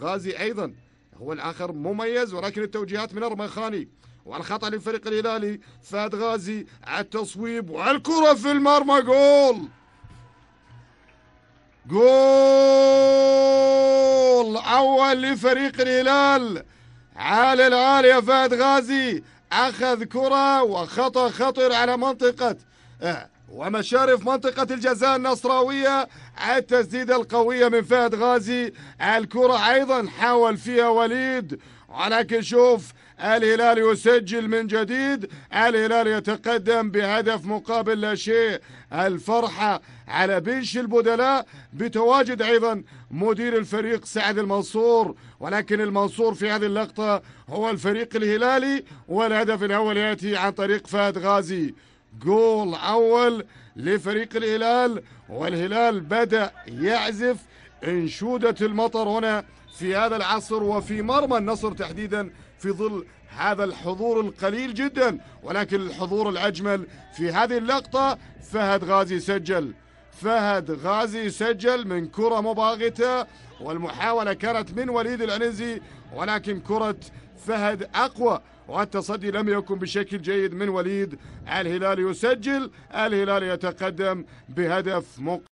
غازي أيضا هو الآخر مميز ولكن التوجيهات من الرمخاني والخطأ للفريق الهلالي فهد غازي على التصويب والكرة في المرمى جول جول أول لفريق الهلال على يا فهد غازي أخذ كرة وخطأ خطر على منطقة آه، ومشارف منطقة الجزاء النصراوية التسديدة القوية من فهد غازي الكرة أيضا حاول فيها وليد ولكن شوف الهلال يسجل من جديد الهلال يتقدم بهدف مقابل لا شيء الفرحة على بنش البدلاء بتواجد أيضا مدير الفريق سعد المنصور ولكن المنصور في هذه اللقطة هو الفريق الهلالي والهدف الأول يأتي عن طريق فهد غازي جول أول لفريق الهلال والهلال بدأ يعزف انشودة المطر هنا في هذا العصر وفي مرمى النصر تحديدا في ظل هذا الحضور القليل جدا ولكن الحضور الأجمل في هذه اللقطة فهد غازي سجل فهد غازي سجل من كرة مباغتة والمحاولة كانت من وليد العنزي ولكن كرة فهد أقوى والتصدي لم يكن بشكل جيد من وليد الهلال يسجل الهلال يتقدم بهدف مقابل